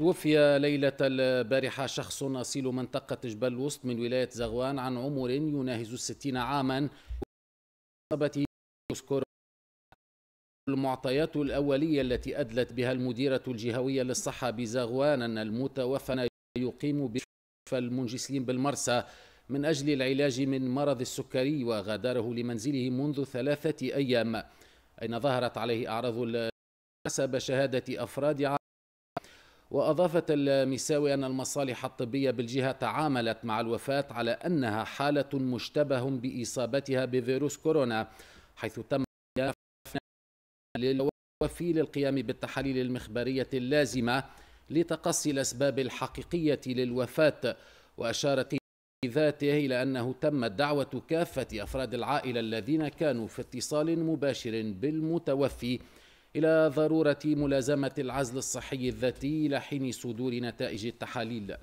توفي ليلة البارحة شخص أصيل منطقة جبل الوسط من ولاية زغوان عن عمر يناهز الستين عاما يذكر المعطيات الأولية التي أدلت بها المديرة الجهوية للصحة بزغوان أن المتوفى يقيم بشفى المنجسلين بالمرسى من أجل العلاج من مرض السكري وغادره لمنزله منذ ثلاثة أيام أين ظهرت عليه أعراض حسب شهادة أفراد وأضافت المساوي أن المصالح الطبية بالجهة تعاملت مع الوفاة على أنها حالة مشتبه بإصابتها بفيروس كورونا حيث تم للوفي للقيام بالتحاليل المخبرية اللازمة لتقصي الأسباب الحقيقية للوفاة وأشارت ذاته إلى أنه تمت دعوة كافة أفراد العائلة الذين كانوا في اتصال مباشر بالمتوفي إلى ضرورة ملازمة العزل الصحي الذاتي لحين صدور نتائج التحاليل